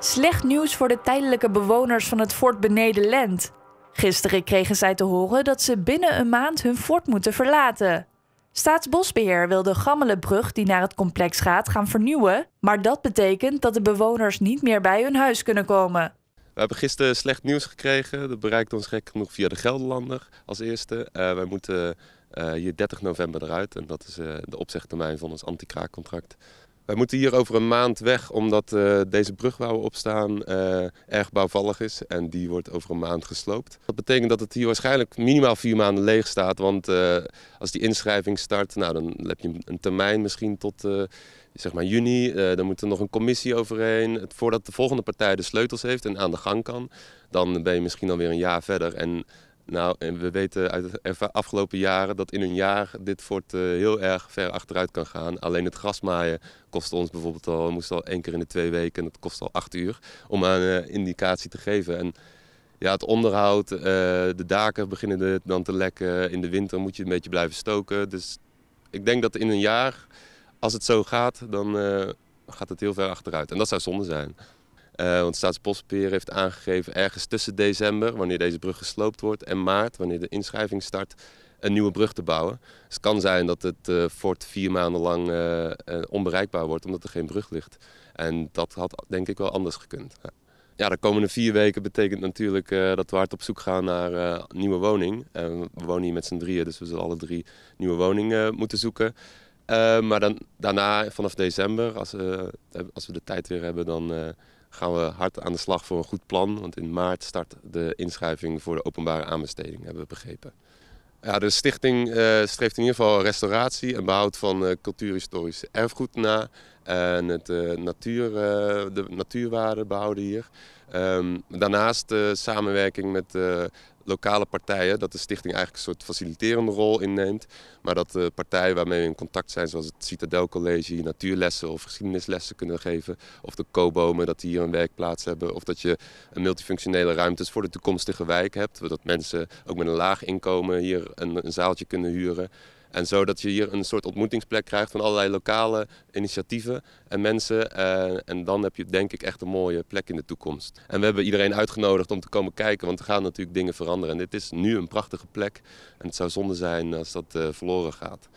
Slecht nieuws voor de tijdelijke bewoners van het fort Benedenland. Gisteren kregen zij te horen dat ze binnen een maand hun fort moeten verlaten. Staatsbosbeheer wil de brug die naar het complex gaat gaan vernieuwen, maar dat betekent dat de bewoners niet meer bij hun huis kunnen komen. We hebben gisteren slecht nieuws gekregen. Dat bereikt ons gek genoeg via de Gelderlander als eerste. Eh, wij moeten je eh, 30 november eruit. En dat is eh, de opzegtermijn van ons anti-kraakcontract. Wij moeten hier over een maand weg omdat eh, deze brug opstaan op staan erg bouwvallig is. En die wordt over een maand gesloopt. Dat betekent dat het hier waarschijnlijk minimaal vier maanden leeg staat. Want als die inschrijving start, nou, dan heb je een termijn misschien tot zeg maar juni. dan moet er nog een commissie overheen. Voordat de volgende partij de sleutels heeft en aan de gang kan. Dan ben je misschien alweer een jaar verder. En nou, en we weten uit de afgelopen jaren dat in een jaar dit fort eh, heel erg ver achteruit kan gaan. Alleen het grasmaaien kostte ons bijvoorbeeld al, moest al één keer in de twee weken en dat kost al acht uur om een eh, indicatie te geven. En ja, het onderhoud, eh, de daken beginnen dan te lekken. In de winter moet je een beetje blijven stoken. Dus ik denk dat in een jaar, als het zo gaat, dan gaat het heel ver achteruit. En dat zou zonde zijn. Uh, want Staatsbosbeheer heeft aangegeven ergens tussen december, wanneer deze brug gesloopt wordt, en maart, wanneer de inschrijving start, een nieuwe brug te bouwen. Dus het kan zijn dat het uh, fort vier maanden lang eh, onbereikbaar wordt omdat er geen brug ligt. En dat had denk ik wel anders gekund. Ja, de komende vier weken betekent natuurlijk dat we hard op zoek gaan naar een nieuwe woning. we wonen hier met z'n drieën, dus we zullen alle drie nieuwe woningen moeten zoeken. maar dan, daarna, vanaf december, als, als we de tijd weer hebben, dan gaan we hard aan de slag voor een goed plan. Want in maart start de inschrijving voor de openbare aanbesteding, hebben we begrepen. Ja, de stichting eh, streeft in ieder geval restauratie en behoud van uh, cultuurhistorisch erfgoed na en het, eh, natuur, eh, de natuurwaarde behouden hier. Um, daarnaast eh, samenwerking met lokale partijen, dat de stichting eigenlijk een soort faciliterende rol inneemt. Maar dat de partijen waarmee we in contact zijn, zoals het Citadelcollege, natuurlessen of geschiedenislessen kunnen geven. Of de kobomen, dat die hier een werkplaats hebben. Of dat je een multifunctionele ruimtes voor de toekomstige wijk hebt. Dat mensen ook met een laag inkomen hier een, een zaaltje kunnen huren. En zodat je hier een soort ontmoetingsplek krijgt van allerlei lokale initiatieven en mensen. Eh, en dan heb je denk ik echt een mooie plek in de toekomst. En we hebben iedereen uitgenodigd om te komen kijken, want er gaan natuurlijk dingen veranderen. En dit is nu een prachtige plek. En het zou zonde zijn als dat eh, verloren gaat.